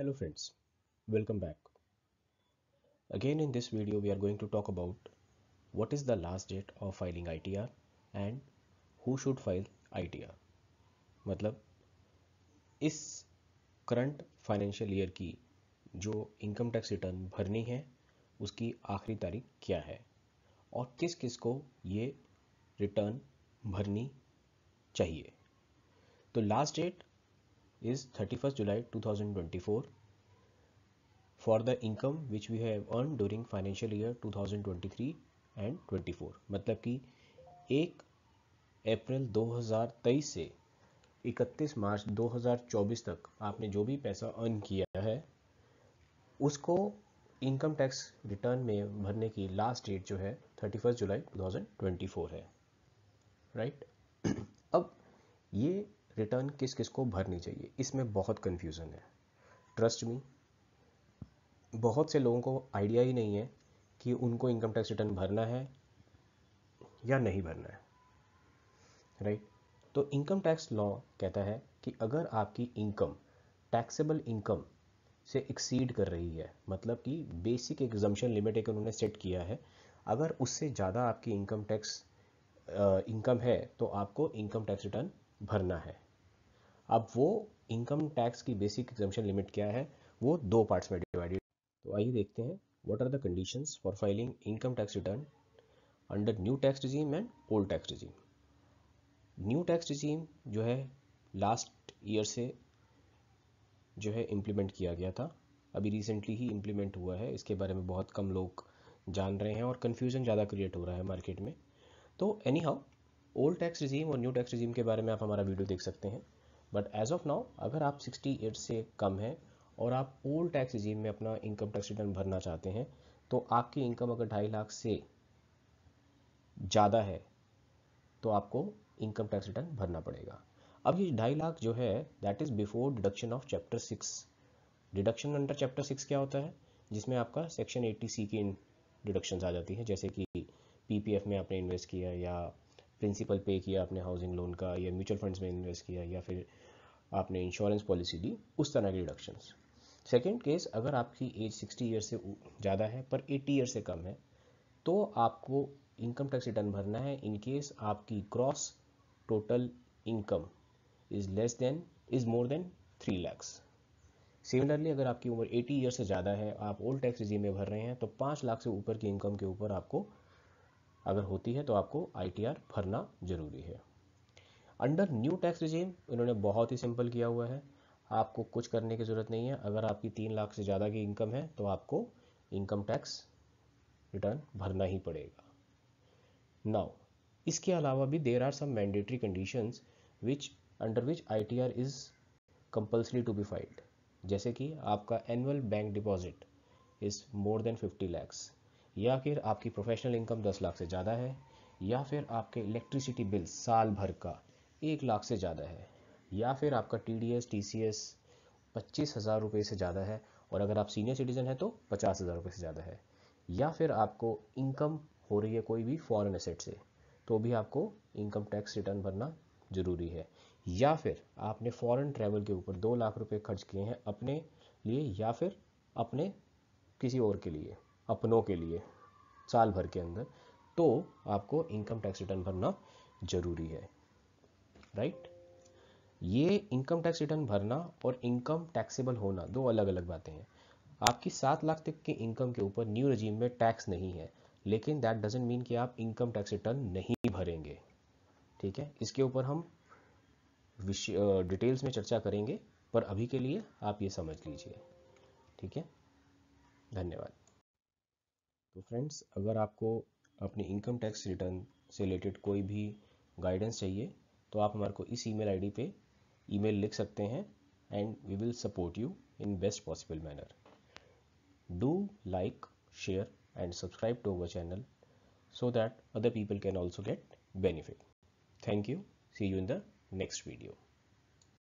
hello friends welcome back again in this video we are going to talk about what is the last date of filing ITR and who should file ITR मतलब इस current financial year की जो income tax return भरनी है उसकी आखिरी तारीख क्या है और किस किस को ये return भरनी चाहिए तो last date is 31st July 2024 for the income which we have earned during financial year 2023 and 24 मतलब कि 1 अप्रैल 2023 से 31 मार्च 2024 तक आपने जो भी पैसा अर्न किया है उसको इनकम टैक्स रिटर्न में भरने की लास्ट डेट जो है 31 जुलाई 2024 है राइट right? अब ये रिटर्न किस किस को भरनी चाहिए इसमें बहुत कन्फ्यूज़न है ट्रस्ट मी बहुत से लोगों को आइडिया ही नहीं है कि उनको इनकम टैक्स रिटर्न भरना है या नहीं भरना है राइट right? तो इनकम टैक्स लॉ कहता है कि अगर आपकी इनकम टैक्सेबल इनकम से एक्सीड कर रही है मतलब कि बेसिक एग्जम्पन लिमिट एक उन्होंने सेट किया है अगर उससे ज़्यादा आपकी इनकम टैक्स इनकम है तो आपको इनकम टैक्स रिटर्न भरना है अब वो इनकम टैक्स की बेसिक एग्जम्पन लिमिट क्या है वो दो पार्ट्स में डिवाइडेड तो आइए देखते हैं what are the condition for filing income tax return under new tax regime and old tax regime new tax regime जो है लास्ट ईयर से जो है इम्प्लीमेंट किया गया था अभी रिसेंटली ही इम्प्लीमेंट हुआ है इसके बारे में बहुत कम लोग जान रहे हैं और कन्फ्यूजन ज़्यादा क्रिएट हो रहा है मार्केट में तो anyhow old tax regime और न्यू टैक्स रिजीम के बारे में आप हमारा वीडियो देख सकते हैं बट एज ऑफ नाउ अगर आप 68 से कम हैं और आप ओल्ड टैक्स रिजीम में अपना इनकम टैक्स रिटर्न भरना चाहते हैं तो आपकी इनकम अगर ढाई लाख से ज़्यादा है तो आपको इनकम टैक्स रिटर्न भरना पड़ेगा अब ये ढाई लाख जो है that is before deduction of chapter six deduction under chapter six क्या होता है जिसमें आपका सेक्शन एट्टी सी की डिडक्शन आ जाती है जैसे कि पीपीएफ में आपने इन्वेस्ट किया या प्रिंसिपल पे किया आपने हाउसिंग लोन का या म्यूचुअल फंड्स में इन्वेस्ट किया या फिर आपने इंश्योरेंस पॉलिसी ली उस तरह के डिडक्शंस सेकेंड केस अगर आपकी एज सिक्सटी ईयर से ज़्यादा है पर एट्टी ईयर से कम है तो आपको इनकम टैक्स रिटर्न भरना है इन केस आपकी gross total income is less than is more than three lakhs similarly अगर आपकी उम्र 80 ईयर से ज़्यादा है आप ओल्ड टैक्स रिजीम में भर रहे हैं तो पाँच लाख से ऊपर की इनकम के ऊपर आपको अगर होती है तो आपको आई भरना ज़रूरी है अंडर न्यू टैक्स रिजीम इन्होंने बहुत ही सिंपल किया हुआ है आपको कुछ करने की ज़रूरत नहीं है अगर आपकी तीन लाख से ज़्यादा की इनकम है तो आपको इनकम टैक्स रिटर्न भरना ही पड़ेगा नाउ इसके अलावा भी there are some mandatory conditions which under which I T R is compulsory to be filed जैसे कि आपका annual bank deposit is more than fifty lakhs या फिर आपकी प्रोफेशनल इनकम दस लाख से ज़्यादा है या फिर आपके इलेक्ट्रिसिटी बिल साल भर का एक लाख से ज़्यादा है या फिर आपका T D S T C S पच्चीस हज़ार रुपये से ज़्यादा है और अगर आप सीनियर सिटीज़न हैं तो पचास हज़ार रुपये से ज़्यादा है या फिर आपको इनकम हो रही है कोई भी फॉरेन एसेट से तो भी आपको इनकम टैक्स रिटर्न भरना ज़रूरी है या फिर आपने फॉरेन ट्रैवल के ऊपर दो लाख रुपए खर्च किए हैं अपने लिए या फिर अपने किसी और के लिए अपनों के लिए साल भर के अंदर तो आपको इनकम टैक्स रिटर्न भरना जरूरी है राइट ये इनकम टैक्स रिटर्न भरना और इनकम टैक्सेबल होना दो अलग अलग बातें हैं आपकी सात लाख तक की इनकम के ऊपर न्यू रजीम में टैक्स नहीं है लेकिन दैट डजेंट मीन कि आप इनकम टैक्स रिटर्न नहीं भरेंगे ठीक है इसके ऊपर हम डिटेल्स में चर्चा करेंगे पर अभी के लिए आप ये समझ लीजिए ठीक है धन्यवाद तो फ्रेंड्स अगर आपको अपनी इनकम टैक्स रिटर्न से रिलेटेड कोई भी गाइडेंस चाहिए तो आप हमारे को इस ईमेल आईडी पे ईमेल लिख सकते हैं and we will support you in best possible manner do like share and subscribe to our channel so that other people can also get benefit thank you see you in the next video